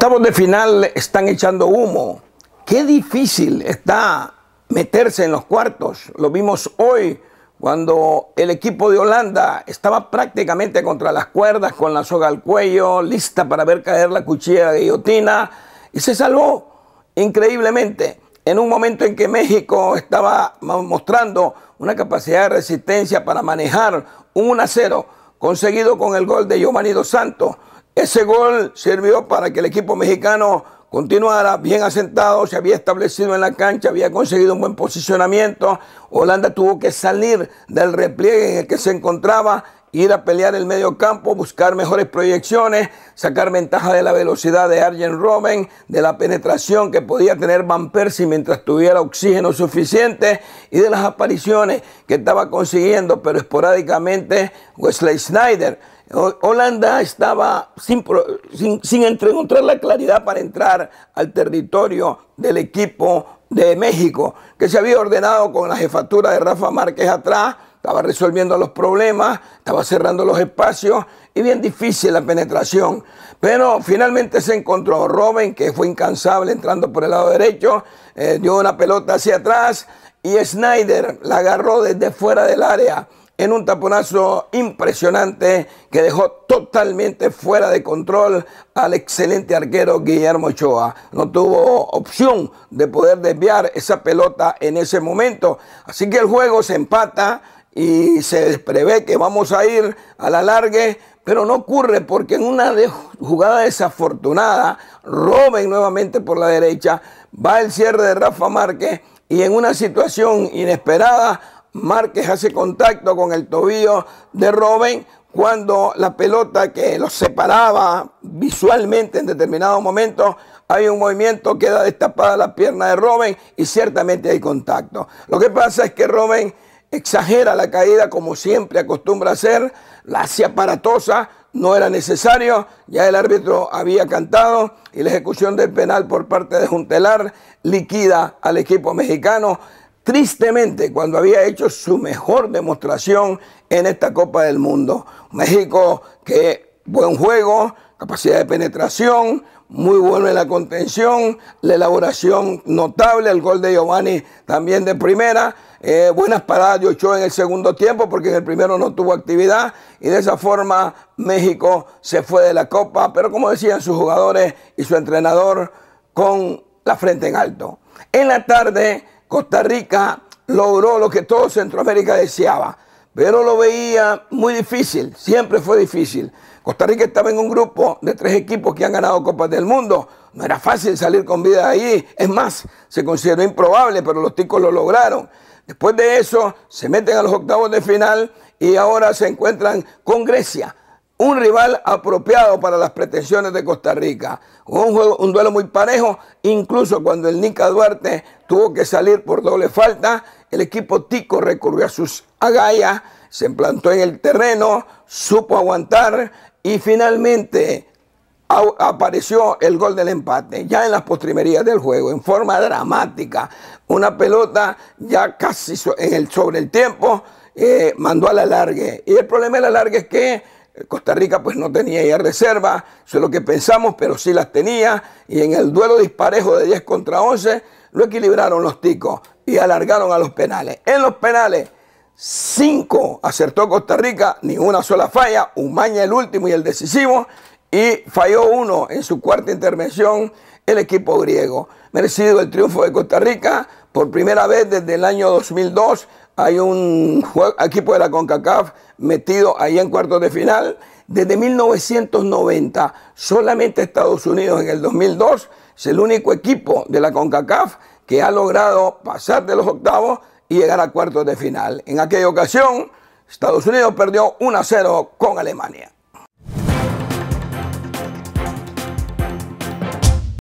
octavos de final están echando humo. Qué difícil está meterse en los cuartos. Lo vimos hoy cuando el equipo de Holanda estaba prácticamente contra las cuerdas, con la soga al cuello, lista para ver caer la cuchilla de guillotina, y se salvó increíblemente en un momento en que México estaba mostrando una capacidad de resistencia para manejar un 1-0 conseguido con el gol de Giovanni Dos Santos. Ese gol sirvió para que el equipo mexicano continuara bien asentado, se había establecido en la cancha, había conseguido un buen posicionamiento. Holanda tuvo que salir del repliegue en el que se encontraba ir a pelear el medio campo, buscar mejores proyecciones, sacar ventaja de la velocidad de Arjen Robben, de la penetración que podía tener Van Persie mientras tuviera oxígeno suficiente y de las apariciones que estaba consiguiendo, pero esporádicamente Wesley Snyder. Holanda estaba sin, sin, sin encontrar la claridad para entrar al territorio del equipo de México, que se había ordenado con la jefatura de Rafa Márquez atrás estaba resolviendo los problemas, estaba cerrando los espacios y bien difícil la penetración. Pero finalmente se encontró Robin, que fue incansable entrando por el lado derecho, eh, dio una pelota hacia atrás y Snyder la agarró desde fuera del área en un taponazo impresionante que dejó totalmente fuera de control al excelente arquero Guillermo Ochoa. No tuvo opción de poder desviar esa pelota en ese momento. Así que el juego se empata y se prevé que vamos a ir a la largue, pero no ocurre porque en una jugada desafortunada, Robben nuevamente por la derecha, va el cierre de Rafa Márquez y en una situación inesperada, Márquez hace contacto con el tobillo de Robben cuando la pelota que los separaba visualmente en determinado momento, hay un movimiento, queda destapada la pierna de Robben y ciertamente hay contacto. Lo que pasa es que Robben exagera la caída como siempre acostumbra hacer, la hacía aparatosa, no era necesario, ya el árbitro había cantado y la ejecución del penal por parte de Juntelar liquida al equipo mexicano. Tristemente, cuando había hecho su mejor demostración en esta Copa del Mundo. México que buen juego, capacidad de penetración, muy bueno en la contención, la elaboración notable, el gol de Giovanni también de primera, eh, buenas paradas de Ochoa en el segundo tiempo porque en el primero no tuvo actividad y de esa forma México se fue de la Copa, pero como decían sus jugadores y su entrenador, con la frente en alto. En la tarde, Costa Rica logró lo que todo Centroamérica deseaba, pero lo veía muy difícil, siempre fue difícil. Costa Rica estaba en un grupo de tres equipos que han ganado Copas del Mundo. No era fácil salir con vida de ahí. Es más, se consideró improbable, pero los ticos lo lograron. Después de eso, se meten a los octavos de final y ahora se encuentran con Grecia. Un rival apropiado para las pretensiones de Costa Rica. Un, un duelo muy parejo, incluso cuando el Nica Duarte tuvo que salir por doble falta el equipo tico recurrió a sus agallas, se implantó en el terreno, supo aguantar y finalmente apareció el gol del empate, ya en las postrimerías del juego, en forma dramática. Una pelota ya casi en el, sobre el tiempo eh, mandó mandó la larga. Y el problema de la larga es que eh, Costa Rica pues no tenía ya reserva, eso es lo que pensamos, pero sí las tenía. Y en el duelo disparejo de 10 contra 11 lo equilibraron los ticos y alargaron a los penales. En los penales, cinco acertó Costa Rica, ni una sola falla. Umaña el último y el decisivo. Y falló uno en su cuarta intervención el equipo griego. Merecido el triunfo de Costa Rica. Por primera vez desde el año 2002 hay un equipo de la CONCACAF metido ahí en cuartos de final. Desde 1990, solamente Estados Unidos en el 2002 es el único equipo de la CONCACAF que ha logrado pasar de los octavos y llegar a cuartos de final. En aquella ocasión, Estados Unidos perdió 1 0 con Alemania.